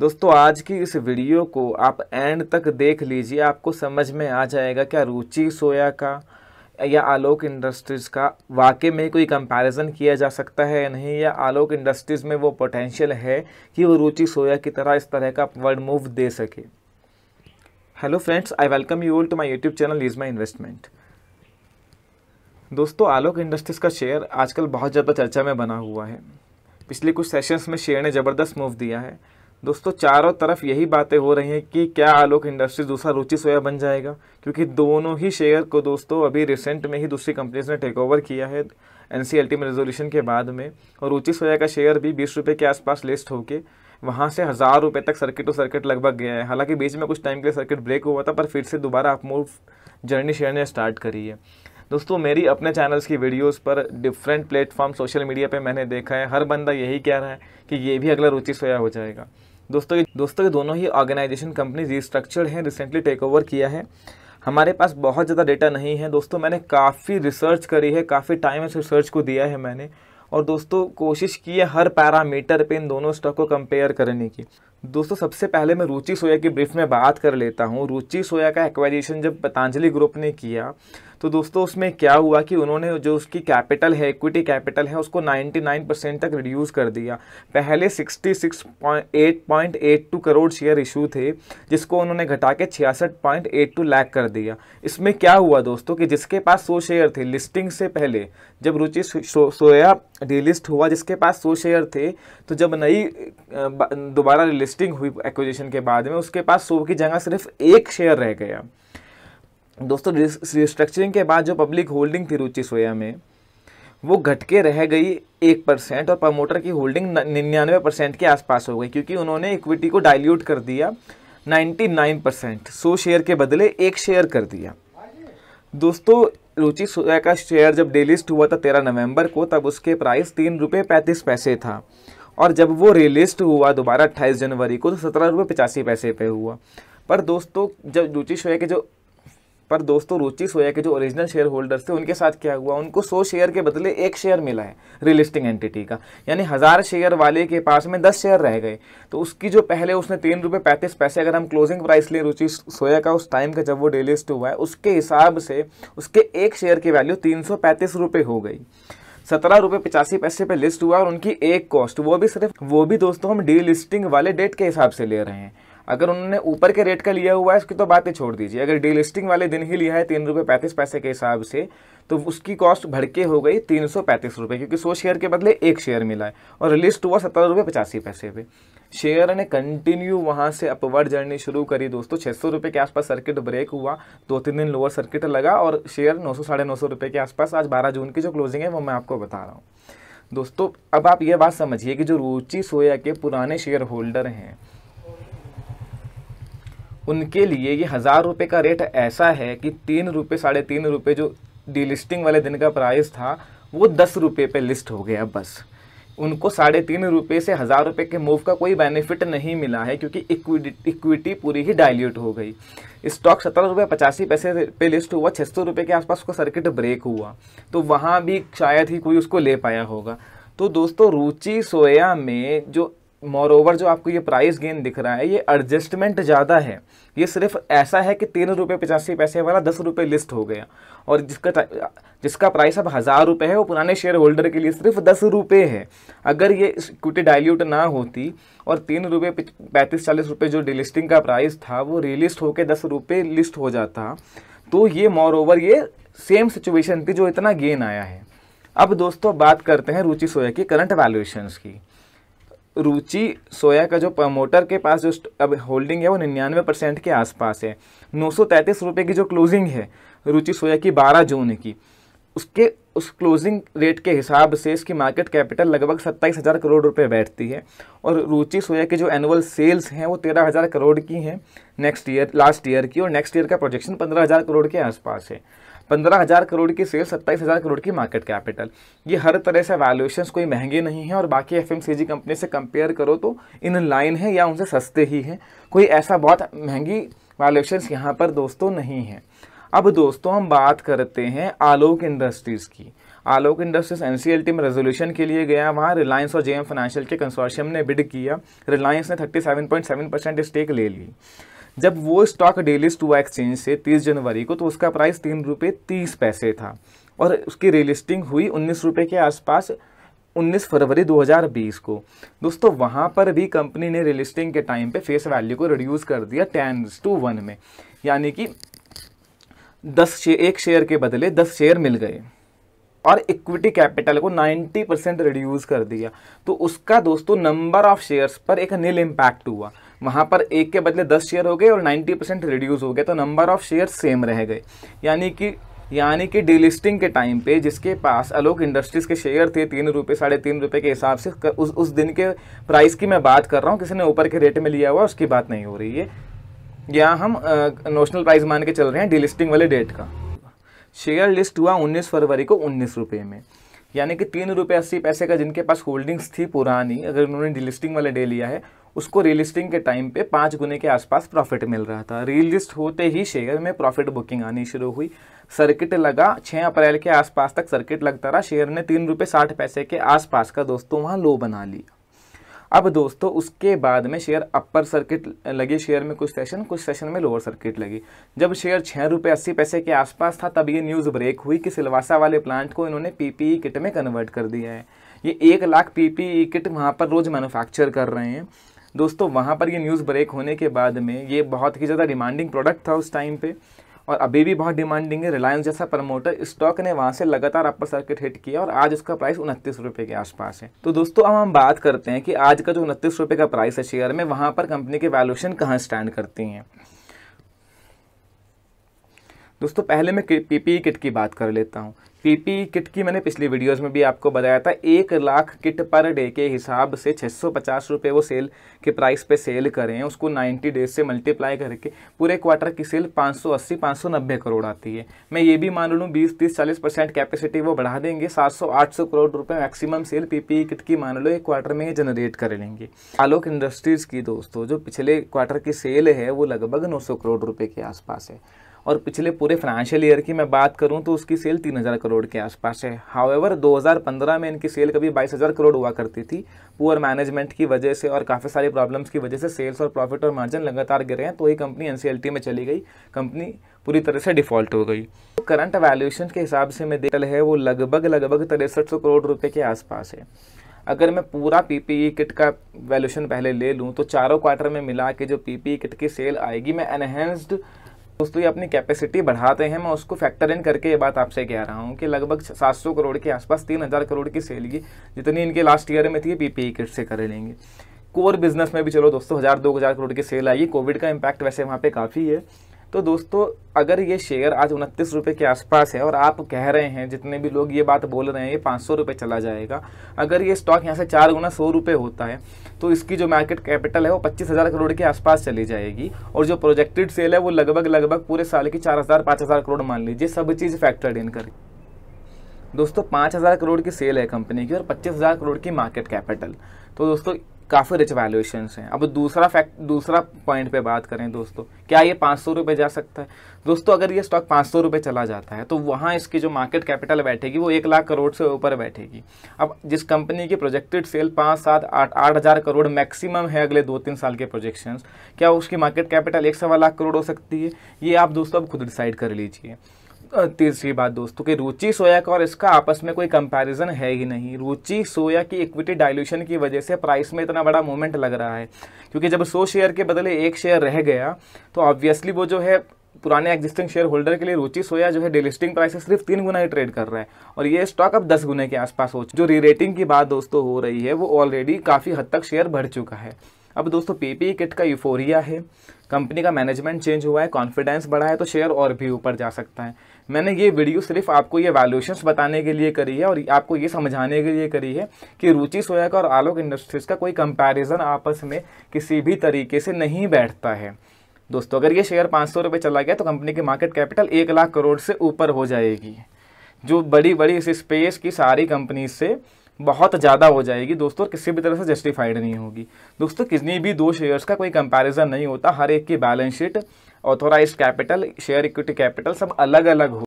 दोस्तों आज की इस वीडियो को आप एंड तक देख लीजिए आपको समझ में आ जाएगा क्या रुचि सोया का या आलोक इंडस्ट्रीज़ का वाकई में कोई कंपैरिजन किया जा सकता है या नहीं या आलोक इंडस्ट्रीज़ में वो पोटेंशियल है कि वो रुचि सोया की तरह इस तरह का वर्ड मूव दे सके hello friends I welcome you all to my YouTube channel is my investment दोस्तों आलोक इंडस्ट्रीज़ का शेयर आजकल बहुत ज़्यादा चर्चा में बना हुआ है पिछले कुछ सेशंस में शेयर ने ज़बरदस्त मूव दिया है दोस्तों चारों तरफ यही बातें हो रही हैं कि क्या आलोक इंडस्ट्रीज दूसरा रुचि सोया बन जाएगा क्योंकि दोनों ही शेयर को दोस्तों अभी रिसेंट में ही दूसरी कंपनीज ने टेक ओवर किया है एन सी में रेजोल्यूशन के बाद में और रुचि सोया का शेयर भी बीस रुपये के आसपास लिस्ट होकर वहाँ से हज़ार रुपये तक सर्किट टू सर्किट लगभग गया है हालांकि बीच में कुछ टाइम के लिए सर्किट ब्रेक हुआ था पर फिर से दोबारा आप मूव जर्नी शेयर ने स्टार्ट करी है दोस्तों मेरी अपने चैनल्स की वीडियोस पर डिफरेंट प्लेटफॉर्म सोशल मीडिया पे मैंने देखा है हर बंदा यही कह रहा है कि ये भी अगला रुचि सोया हो जाएगा दोस्तों दोस्तों ये दोनों ही ऑर्गेनाइजेशन कंपनी रिस्ट्रक्चर्ड हैं रिसेंटली टेक ओवर किया है हमारे पास बहुत ज़्यादा डेटा नहीं है दोस्तों मैंने काफ़ी रिसर्च करी है काफ़ी टाइम इस रिसर्च को दिया है मैंने और दोस्तों कोशिश की है हर पैरामीटर पे इन दोनों स्टॉक को कंपेयर करने की दोस्तों सबसे पहले मैं रुचि सोया की ब्रीफ में बात कर लेता हूँ रुचि सोया का एक्वाइजेशन जब पतंजलि ग्रुप ने किया तो दोस्तों उसमें क्या हुआ कि उन्होंने जो उसकी कैपिटल है इक्विटी कैपिटल है उसको 99 परसेंट तक रिड्यूस कर दिया पहले 66.8.82 करोड़ शेयर इशू थे जिसको उन्होंने घटा के छियासठ लाख कर दिया इसमें क्या हुआ दोस्तों कि जिसके पास सौ शेयर थे लिस्टिंग से पहले जब रुचि सोया डीलिस्ट हुआ जिसके पास सौ शेयर थे तो जब नई दोबारा लिस्टिंग हुई एक्विजिशन के बाद में उसके पास सो की जगह सिर्फ एक शेयर रह गया दोस्तों रिस्ट्रक्चरिंग के बाद जो पब्लिक होल्डिंग थी रुचि सोया में वो घट के रह गई एक परसेंट और प्रमोटर की होल्डिंग निन्यानवे परसेंट के आसपास हो गई क्योंकि उन्होंने इक्विटी को डाइल्यूट कर दिया नाइन्टी नाइन परसेंट सौ शेयर के बदले एक शेयर कर दिया दोस्तों रुचि सोया का शेयर जब डेलिस्ट हुआ था तेरह नवम्बर को तब उसके प्राइस तीन रुपये पैंतीस पैसे था और जब वो रिलिस्ट हुआ दोबारा अट्ठाईस जनवरी को तो सत्रह रुपये पचासी पैसे पे हुआ पर दोस्तों जब रुचि सोया के जो पर दोस्तों रुचि सोया के जो ओरिजिनल शेयर होल्डर्स थे उनके साथ क्या हुआ उनको सौ शेयर के बदले एक शेयर मिला है रिलिस्टिंग एंटिटी का यानी हज़ार शेयर वाले के पास में दस शेयर रह गए तो उसकी जो पहले उसने तीन रुपये पैंतीस पैसे अगर हम क्लोजिंग प्राइस लें रुचि सोया का उस टाइम का जब वो डेलिस्ट हुआ है उसके हिसाब से उसके एक शेयर की वैल्यू तीन सौ पैंतीस रुपये हो गई सत्रह रुपये पचासी पैसे पे लिस्ट हुआ और उनकी एक कॉस्ट वो भी सिर्फ वो भी दोस्तों हम डीलिस्टिंग वाले डेट के हिसाब से ले रहे हैं अगर उन्होंने ऊपर के रेट का लिया हुआ है उसकी तो बातें छोड़ दीजिए अगर डीलिस्टिंग वाले दिन ही लिया है तीन रुपये पैंतीस पैसे के हिसाब से तो उसकी कॉस्ट भड़के हो गई तीन सौ पैंतीस रुपये क्योंकि सौ शेयर के बदले एक शेयर मिला है और लिस्ट हुआ सत्तर रुपये पचासी पैसे पे शेयर ने कंटिन्यू वहाँ से अपवर्ड जर्नी शुरू करी दोस्तों छः सौ रुपये के आसपास सर्किट ब्रेक हुआ दो तीन दिन लोअर सर्किट लगा और शेयर नौ सौ साढ़े नौ सौ रुपये के आसपास आज बारह जून की जो क्लोजिंग है वो मैं आपको बता रहा हूँ दोस्तों अब आप ये बात समझिए कि जो रुचि सोया के पुराने शेयर होल्डर हैं उनके लिए ये हज़ार रुपये का रेट ऐसा है कि तीन रुपये साढ़े तीन रुपये जो डीलिस्टिंग वाले दिन का प्राइस था वो दस रुपये पर लिस्ट हो गया बस उनको साढ़े तीन रुपये से हज़ार रुपये के मूव का कोई बेनिफिट नहीं मिला है क्योंकि इक्विटी पूरी ही डाइल्यूट हो गई स्टॉक सत्रह रुपये पचासी पैसे पे लिस्ट हुआ छः सौ रुपये के आसपास उसका सर्किट ब्रेक हुआ तो वहाँ भी शायद ही कोई उसको ले पाया होगा तो दोस्तों रुचि सोया में जो मोर ओवर जो आपको ये प्राइस गेन दिख रहा है ये एडजस्टमेंट ज़्यादा है ये सिर्फ ऐसा है कि तीन रुपये पचासी पैसे वाला दस रुपये लिस्ट हो गया और जिसका जिसका प्राइस अब हज़ार रुपये है वो पुराने शेयर होल्डर के लिए सिर्फ दस रुपये है अगर ये इक्विटी डाइल्यूट ना होती और तीन रुपये पैंतीस चालीस रुपये जो डिलिस्टिंग का प्राइस था वो रिलिस्ट होकर दस रुपये लिस्ट हो जाता तो ये मोर ओवर ये सेम सिचुएशन थी जो इतना गेन आया है अब दोस्तों बात करते हैं रुचि सोया की करंट वैल्यूएशंस की रुचि सोया का जो प्रमोटर के पास जो अब होल्डिंग है वो निन्यानवे परसेंट के आसपास है नौ सौ तैंतीस रुपये की जो क्लोजिंग है रुचि सोया की बारह जून की उसके उस क्लोजिंग रेट के हिसाब से इसकी मार्केट कैपिटल लगभग सत्ताईस हज़ार करोड़ रुपए बैठती है और रुचि सोया के जो एनुअल सेल्स हैं वो तेरह हज़ार करोड़ की हैं नेक्स्ट ईयर लास्ट ईयर की और नेक्स्ट ईयर का प्रोजेक्शन पंद्रह हज़ार करोड़ के आसपास है पंद्रह हज़ार करोड़ की सेल सत्ताईस हज़ार करोड़ की मार्केट कैपिटल ये हर तरह से वैल्यूएशन कोई महंगे नहीं है और बाकी एफ कंपनी से कंपेयर करो तो इन लाइन है या उनसे सस्ते ही हैं कोई ऐसा बहुत महंगी वैल्यूएशन यहाँ पर दोस्तों नहीं है अब दोस्तों हम बात करते हैं आलोक इंडस्ट्रीज़ की आलोक इंडस्ट्रीज एनसीएलटी में रेजोल्यूशन के लिए गया वहाँ रिलायंस और जेएम फाइनेंशियल के कंसोर्शियम ने बिड किया रिलायंस ने 37.7 परसेंट स्टेक ले ली जब वो स्टॉक डेली टू एक्सचेंज से तीस जनवरी को तो उसका प्राइस तीन रुपये तीस पैसे था और उसकी रिलिस्टिंग हुई उन्नीस रुपये के आसपास 19 फरवरी 2020 को दोस्तों वहाँ पर भी कंपनी ने रिलिस्टिंग के टाइम पे फेस वैल्यू को रिड्यूस कर दिया टेन टू वन में यानी कि दस शे, एक शेयर के बदले दस शेयर मिल गए और इक्विटी कैपिटल को 90 परसेंट रिड्यूस कर दिया तो उसका दोस्तों नंबर ऑफ शेयर्स पर एक नील इम्पैक्ट हुआ वहाँ पर एक के बदले दस शेयर हो गए और नाइन्टी परसेंट रिड्यूस हो गए तो नंबर ऑफ़ शेयर सेम रह गए यानी कि यानी कि डीलिस्टिंग के टाइम पे जिसके पास अलोक इंडस्ट्रीज़ के शेयर थे तीन रुपये साढ़े तीन रुपये के हिसाब से उस उस दिन के प्राइस की मैं बात कर रहा हूँ किसी ने ऊपर के रेट में लिया हुआ उसकी बात नहीं हो रही है या हम नोशनल प्राइस मान के चल रहे हैं डीलिस्टिंग वाले डेट का शेयर लिस्ट हुआ उन्नीस फरवरी को उन्नीस रुपये में यानी कि तीन रुपये अस्सी पैसे का जिनके पास होल्डिंग्स थी पुरानी अगर उन्होंने डिलिस्टिंग वाले डे लिया है उसको रिलिस्टिंग के टाइम पे पाँच गुने के आसपास प्रॉफिट मिल रहा था रिलिस्ट होते ही शेयर में प्रॉफिट बुकिंग आनी शुरू हुई सर्किट लगा छः अप्रैल के आसपास तक सर्किट लगता रहा शेयर ने तीन रुपये साठ पैसे के आसपास का दोस्तों वहाँ लो बना लिया अब दोस्तों उसके बाद में शेयर अपर सर्किट लगे शेयर में कुछ सेशन कुछ सेशन में लोअर सर्किट लगी जब शेयर छः रुपये अस्सी पैसे के आसपास था तब ये न्यूज़ ब्रेक हुई कि सिलवासा वाले प्लांट को इन्होंने पीपीई किट e में कन्वर्ट कर दिया है ये एक लाख पीपीई किट वहाँ पर रोज़ मैनुफैक्चर कर रहे हैं दोस्तों वहाँ पर ये न्यूज़ ब्रेक होने के बाद में ये बहुत ही ज़्यादा डिमांडिंग प्रोडक्ट था उस टाइम पे और अभी भी बहुत डिमांडिंग है रिलायंस जैसा प्रमोटर स्टॉक ने वहाँ से लगातार अपर सर्किट हिट किया और आज उसका प्राइस उनतीस रुपये के आसपास है तो दोस्तों अब हम बात करते हैं कि आज का जो उनतीस रुपये का प्राइस है शेयर में वहाँ पर कंपनी के वैल्यूशन कहाँ स्टैंड करती हैं दोस्तों पहले मैं पीपीई किट की बात कर लेता हूँ पीपीई किट की मैंने पिछली वीडियोस में भी आपको बताया था एक लाख किट पर डे के हिसाब से छः सौ पचास रुपये वो सेल के प्राइस पे सेल करें उसको 90 डेज से मल्टीप्लाई करके पूरे क्वार्टर की सेल 580 590 करोड़ आती है मैं ये भी मान लूँ 20 30 40 परसेंट कैपेसिटी वो बढ़ा देंगे 700 800 करोड़ रुपये मैक्सिमम सेल पीपीई किट की मान लो एक क्वार्टर में ही जनरेट कर लेंगे आलोक इंडस्ट्रीज़ की दोस्तों जो पिछले क्वार्टर की सेल है वो लगभग नौ करोड़ रुपये के आसपास है और पिछले पूरे फाइनेंशियल ईयर की मैं बात करूं तो उसकी सेल 3000 करोड़ के आसपास है हावेवर 2015 में इनकी सेल कभी 22000 करोड़ हुआ करती थी पुअर मैनेजमेंट की वजह से और काफ़ी सारी प्रॉब्लम्स की वजह से सेल्स और प्रॉफिट और मार्जिन लगातार गिरे हैं तो ये कंपनी एन में चली गई कंपनी पूरी तरह से डिफॉल्ट हो गई तो करंट वैल्यूएशन के हिसाब से मैं देख है वो लगभग लगभग तिरसठ करोड़ रुपये के आसपास है अगर मैं पूरा पीपीई किट e का वैल्यूशन पहले ले लूँ तो चारों क्वार्टर में मिला के जो पीपीई किट e की सेल आएगी मैं एनहेंस्ड दोस्तों ये अपनी कैपेसिटी बढ़ाते हैं मैं उसको फैक्टर इन करके ये बात आपसे कह रहा हूँ कि लगभग 700 करोड़ के आसपास 3000 करोड़ की सेल की जितनी इनके लास्ट ईयर में थी पीपीई किट e से कर लेंगे कोर बिजनेस में भी चलो दोस्तों हज़ार दो हज़ार करोड़ की सेल आई कोविड का इम्पैक्ट वैसे वहाँ पर काफ़ी है तो दोस्तों अगर ये शेयर आज उनतीस रुपये के आसपास है और आप कह रहे हैं जितने भी लोग ये बात बोल रहे हैं ये पाँच सौ रुपये चला जाएगा अगर ये स्टॉक यहाँ से चार गुना सौ रुपये होता है तो इसकी जो मार्केट कैपिटल है वो पच्चीस हज़ार करोड़ के आसपास चली जाएगी और जो प्रोजेक्टेड सेल है वो लगभग लगभग पूरे साल की चार हज़ार पाँच हज़ार करोड़ मान लीजिए सब चीज़ फैक्टर इन करें दोस्तों पाँच हज़ार करोड़ की सेल है कंपनी की और पच्चीस हज़ार करोड़ की मार्केट कैपिटल तो दोस्तों काफ़ी रिच वैल्यूएशन हैं अब दूसरा फैक्ट दूसरा पॉइंट पे बात करें दोस्तों क्या ये पाँच सौ रुपये जा सकता है दोस्तों अगर ये स्टॉक पाँच सौ रुपये चला जाता है तो वहाँ इसकी जो मार्केट कैपिटल बैठेगी वो एक लाख करोड़ से ऊपर बैठेगी अब जिस कंपनी की प्रोजेक्टेड सेल पाँच सात आठ आठ हज़ार करोड़ मैक्सिमम है अगले दो तीन साल के प्रोजेक्शन क्या उसकी मार्केट कैपिटल एक सवा लाख करोड़ हो सकती है ये आप दोस्तों अब खुद डिसाइड कर लीजिए तीसरी बात दोस्तों कि रुचि सोया का और इसका आपस में कोई कंपैरिजन है ही नहीं रुचि सोया की इक्विटी डाइल्यूशन की वजह से प्राइस में इतना बड़ा मूवमेंट लग रहा है क्योंकि जब सो शेयर के बदले एक शेयर रह गया तो ऑब्वियसली वो जो है पुराने एग्जिस्टिंग शेयर होल्डर के लिए रुचि सोया जो है डिलिस्टिंग प्राइस सिर्फ तीन गुना ही ट्रेड कर रहा है और ये स्टॉक अब दस गुने के आसपास हो जो री रेटिंग की बात दोस्तों हो रही है वो ऑलरेडी काफ़ी हद तक शेयर बढ़ चुका है अब दोस्तों पीपी किट e का यूफोरिया है कंपनी का मैनेजमेंट चेंज हुआ है कॉन्फिडेंस बढ़ा है तो शेयर और भी ऊपर जा सकता है मैंने ये वीडियो सिर्फ आपको ये वैल्यूशंस बताने के लिए करी है और आपको ये समझाने के लिए करी है कि रुचि सोया का और आलोक इंडस्ट्रीज़ का कोई कंपैरिजन आपस में किसी भी तरीके से नहीं बैठता है दोस्तों अगर ये शेयर पाँच सौ चला गया तो कंपनी की मार्केट कैपिटल एक लाख करोड़ से ऊपर हो जाएगी जो बड़ी बड़ी इस स्पेस की सारी कंपनीज से बहुत ज़्यादा हो जाएगी दोस्तों किसी भी तरह से जस्टिफाइड नहीं होगी दोस्तों किसी भी दो शेयर्स का कोई कंपैरिजन नहीं होता हर एक की balance sheet authorize capital share equity capital सब अलग अलग हो